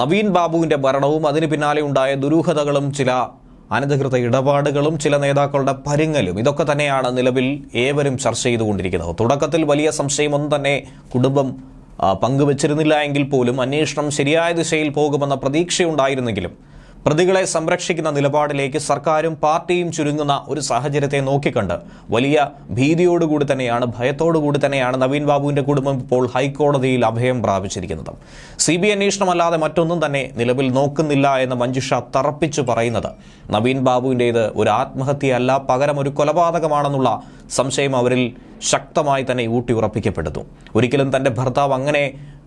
നവീൻ ബാബുവിൻ്റെ മരണവും അതിന് പിന്നാലെ ഉണ്ടായ ദുരൂഹതകളും ചില അനധികൃത ഇടപാടുകളും ചില നേതാക്കളുടെ പരുങ്ങലും ഇതൊക്കെ തന്നെയാണ് നിലവിൽ ഏവരും ചർച്ച ചെയ്തുകൊണ്ടിരിക്കുന്നത് തുടക്കത്തിൽ വലിയ സംശയമൊന്നും തന്നെ കുടുംബം പങ്കുവച്ചിരുന്നില്ല എങ്കിൽ പോലും അന്വേഷണം ശരിയായ ദിശയിൽ പോകുമെന്ന പ്രതീക്ഷയുണ്ടായിരുന്നെങ്കിലും പ്രതികളെ സംരക്ഷിക്കുന്ന നിലപാടിലേക്ക് സർക്കാരും പാർട്ടിയും ചുരുങ്ങുന്ന ഒരു സാഹചര്യത്തെ നോക്കിക്കണ്ട് വലിയ ഭീതിയോടുകൂടി തന്നെയാണ് ഭയത്തോടുകൂടി തന്നെയാണ് നവീൻ ബാബുവിന്റെ കുടുംബം ഇപ്പോൾ ഹൈക്കോടതിയിൽ അഭയം പ്രാപിച്ചിരിക്കുന്നത് സി ബി അന്വേഷണമല്ലാതെ മറ്റൊന്നും തന്നെ നിലവിൽ നോക്കുന്നില്ല എന്ന് മഞ്ജുഷ തറപ്പിച്ചു പറയുന്നത് നവീൻ ബാബുവിൻ്റേത് ഒരു ആത്മഹത്യയല്ല പകരം ഒരു കൊലപാതകമാണെന്നുള്ള സംശയം അവരിൽ ശക്തമായി തന്നെ ഊട്ടിയുറപ്പിക്കപ്പെടുന്നു ഒരിക്കലും തൻ്റെ ഭർത്താവ് അങ്ങനെ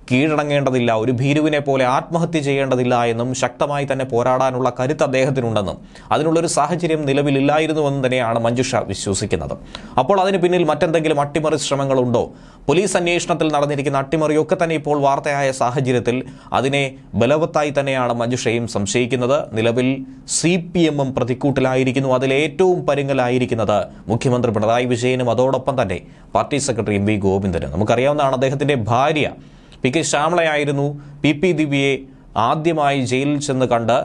കീഴടങ്ങേണ്ടതില്ല ഒരു ഭീരുവിനെ പോലെ ആത്മഹത്യ ചെയ്യേണ്ടതില്ല എന്നും ശക്തമായി തന്നെ പോരാടാനുള്ള കരുത്ത് അദ്ദേഹത്തിനുണ്ടെന്നും അതിനുള്ളൊരു സാഹചര്യം നിലവിലില്ലായിരുന്നുവെന്നും തന്നെയാണ് മഞ്ജുഷ വിശ്വസിക്കുന്നത് അപ്പോൾ അതിന് പിന്നിൽ മറ്റെന്തെങ്കിലും അട്ടിമറി ശ്രമങ്ങളുണ്ടോ പോലീസ് അന്വേഷണത്തിൽ നടന്നിരിക്കുന്ന അട്ടിമറിയൊക്കെ തന്നെ ഇപ്പോൾ വാർത്തയായ സാഹചര്യത്തിൽ അതിനെ ബലവത്തായി തന്നെയാണ് മഞ്ജുഷയും സംശയിക്കുന്നത് നിലവിൽ സി പി എമ്മും പ്രതിക്കൂട്ടിലായിരിക്കുന്നു അതിലേറ്റവും പരുങ്ങലായിരിക്കുന്നത് മുഖ്യമന്ത്രി പിണറായി വിജയനും അതോടൊപ്പം തന്നെ പാർട്ടി സെക്രട്ടറി എം വി ഗോവിന്ദനും നമുക്കറിയാവുന്നതാണ് അദ്ദേഹത്തിൻ്റെ ഭാര്യ പി കെ ശ്യാമളയായിരുന്നു പി പി ദിവ്യയെ ആദ്യമായി ജയിലിൽ ചെന്ന് കണ്ട്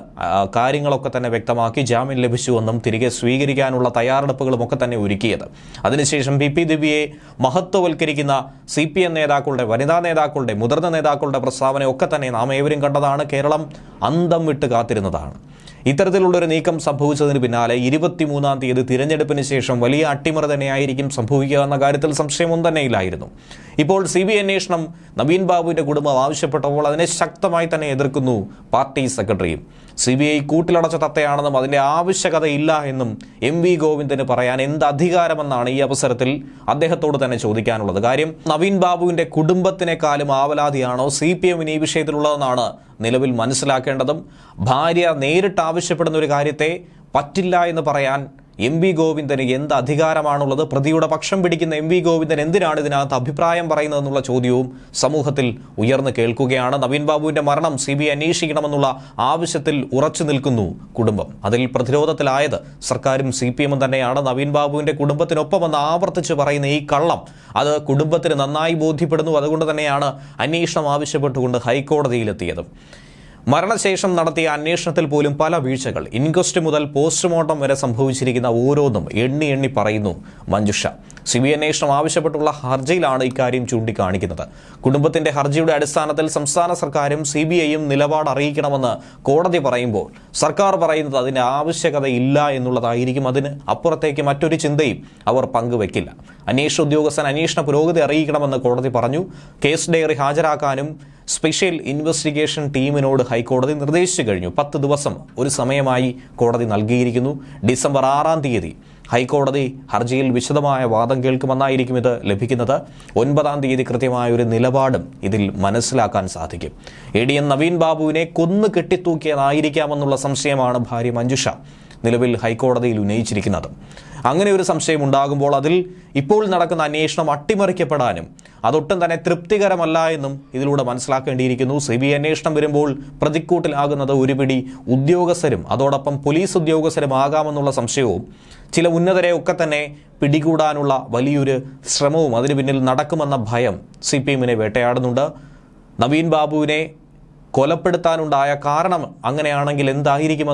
കാര്യങ്ങളൊക്കെ തന്നെ വ്യക്തമാക്കി ജാമ്യം ലഭിച്ചുവെന്നും തിരികെ സ്വീകരിക്കാനുള്ള തയ്യാറെടുപ്പുകളുമൊക്കെ തന്നെ ഒരുക്കിയത് അതിനുശേഷം പി പി ദിവ്യയെ മഹത്വവൽക്കരിക്കുന്ന സി പി എം നേതാക്കളുടെ വനിതാ നേതാക്കളുടെ മുതിർന്ന നേതാക്കളുടെ പ്രസ്താവനയൊക്കെ തന്നെ നാം ഏവരും കണ്ടതാണ് കേരളം അന്തം വിട്ട് കാത്തിരുന്നതാണ് ഇത്തരത്തിലുള്ളൊരു നീക്കം സംഭവിച്ചതിന് പിന്നാലെ ഇരുപത്തിമൂന്നാം തീയതി തിരഞ്ഞെടുപ്പിന് ശേഷം വലിയ അട്ടിമറി തന്നെയായിരിക്കും സംഭവിക്കുക എന്ന കാര്യത്തിൽ സംശയമൊന്നും തന്നെയില്ലായിരുന്നു ഇപ്പോൾ സി ബി അന്വേഷണം നവീൻ ബാബുവിൻ്റെ കുടുംബം ആവശ്യപ്പെട്ടപ്പോൾ അതിനെ ശക്തമായി തന്നെ എതിർക്കുന്നു പാർട്ടി സെക്രട്ടറിയും സി ബി ഐ കൂട്ടിലടച്ച തത്തയാണെന്നും അതിൻ്റെ ആവശ്യകത ഇല്ല എന്നും എം വി ഗോവിന്ദന് പറയാൻ എന്ത് അധികാരമെന്നാണ് ഈ അവസരത്തിൽ അദ്ദേഹത്തോട് തന്നെ ചോദിക്കാനുള്ളത് കാര്യം നവീൻ ബാബുവിൻ്റെ കുടുംബത്തിനേക്കാളും ആവലാതിയാണോ സി പി എമ്മിന് ഈ വിഷയത്തിലുള്ളതെന്നാണ് നിലവിൽ മനസ്സിലാക്കേണ്ടതും ഭാര്യ നേരിട്ട് ആവശ്യപ്പെടുന്ന ഒരു കാര്യത്തെ പറ്റില്ല എന്ന് പറയാൻ എം വി ഗോവിന്ദന് എന്ത് അധികാരമാണുള്ളത് പ്രതിയുടെ പക്ഷം പിടിക്കുന്ന എം വി ഗോവിന്ദൻ എന്തിനാണ് ഇതിനകത്ത് അഭിപ്രായം പറയുന്നതെന്നുള്ള ചോദ്യവും സമൂഹത്തിൽ ഉയർന്നു കേൾക്കുകയാണ് നവീൻ ബാബുവിന്റെ മരണം സി ബി അന്വേഷിക്കണമെന്നുള്ള ആവശ്യത്തിൽ ഉറച്ചു നിൽക്കുന്നു കുടുംബം അതിൽ പ്രതിരോധത്തിലായത് സർക്കാരും സി പി എമ്മും തന്നെയാണ് നവീൻ ബാബുവിന്റെ കുടുംബത്തിനൊപ്പമെന്ന് ആവർത്തിച്ച് പറയുന്ന ഈ കള്ളം അത് കുടുംബത്തിന് നന്നായി ബോധ്യപ്പെടുന്നു അതുകൊണ്ട് തന്നെയാണ് അന്വേഷണം ആവശ്യപ്പെട്ടുകൊണ്ട് ഹൈക്കോടതിയിലെത്തിയത് മരണശേഷം നടത്തിയ അന്വേഷണത്തിൽ പോലും പല വീഴ്ചകൾ ഇൻക്വസ്റ്റ് മുതൽ പോസ്റ്റ്മോർട്ടം വരെ സംഭവിച്ചിരിക്കുന്ന ഓരോന്നും എണ്ണി എണ്ണി പറയുന്നു മഞ്ജുഷ സി ബി അന്വേഷണം ആവശ്യപ്പെട്ടുള്ള ഹർജിയിലാണ് ഇക്കാര്യം ചൂണ്ടിക്കാണിക്കുന്നത് കുടുംബത്തിന്റെ ഹർജിയുടെ അടിസ്ഥാനത്തിൽ സംസ്ഥാന സർക്കാരും സി ബി ഐയും നിലപാട് അറിയിക്കണമെന്ന് കോടതി പറയുമ്പോൾ സർക്കാർ പറയുന്നത് അതിന് ആവശ്യകതയില്ല എന്നുള്ളതായിരിക്കും അതിന് അപ്പുറത്തേക്ക് മറ്റൊരു ചിന്തയും അവർ പങ്കുവെക്കില്ല അന്വേഷണ ഉദ്യോഗസ്ഥൻ അന്വേഷണ പുരോഗതി അറിയിക്കണമെന്ന് കോടതി പറഞ്ഞു കേസ് ഡയറി ഹാജരാക്കാനും സ്പെഷ്യൽ ഇൻവെസ്റ്റിഗേഷൻ ടീമിനോട് ഹൈക്കോടതി നിർദ്ദേശിച്ചു കഴിഞ്ഞു പത്ത് ദിവസം ഒരു സമയമായി കോടതി നൽകിയിരിക്കുന്നു ഡിസംബർ ആറാം തീയതി ഹൈക്കോടതി ഹർജിയിൽ വിശദമായ വാദം കേൾക്കുമെന്നായിരിക്കും ഇത് ലഭിക്കുന്നത് ഒൻപതാം തീയതി കൃത്യമായ ഒരു നിലപാടും ഇതിൽ മനസ്സിലാക്കാൻ സാധിക്കും എ ഡി എൻ നവീൻ ബാബുവിനെ കൊന്നു കെട്ടിത്തൂക്കിയതായിരിക്കാമെന്നുള്ള സംശയമാണ് ഭാര്യ മഞ്ജുഷ നിലവിൽ ഹൈക്കോടതിയിൽ ഉന്നയിച്ചിരിക്കുന്നത് അങ്ങനെ ഒരു സംശയം ഉണ്ടാകുമ്പോൾ അതിൽ ഇപ്പോൾ നടക്കുന്ന അന്വേഷണം അട്ടിമറിക്കപ്പെടാനും അതൊട്ടും തന്നെ തൃപ്തികരമല്ല എന്നും ഇതിലൂടെ മനസ്സിലാക്കേണ്ടിയിരിക്കുന്നു സി ബി അന്വേഷണം വരുമ്പോൾ പ്രതിക്കൂട്ടിലാകുന്നത് ഒരുപിടി ഉദ്യോഗസ്ഥരും അതോടൊപ്പം പോലീസ് ആകാമെന്നുള്ള സംശയവും ചില ഉന്നതരെ ഒക്കെ തന്നെ പിടികൂടാനുള്ള വലിയൊരു ശ്രമവും അതിന് പിന്നിൽ നടക്കുമെന്ന ഭയം സി പി എമ്മിനെ വേട്ടയാടുന്നുണ്ട് നവീൻ ബാബുവിനെ കൊലപ്പെടുത്താനുണ്ടായ കാരണം അങ്ങനെയാണെങ്കിൽ എന്തായിരിക്കും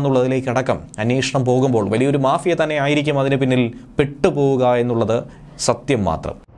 അടക്കം അന്വേഷണം പോകുമ്പോൾ വലിയൊരു മാഫിയ തന്നെ ആയിരിക്കും അതിന് പിന്നിൽ പെട്ടുപോവുക എന്നുള്ളത് സത്യം മാത്രം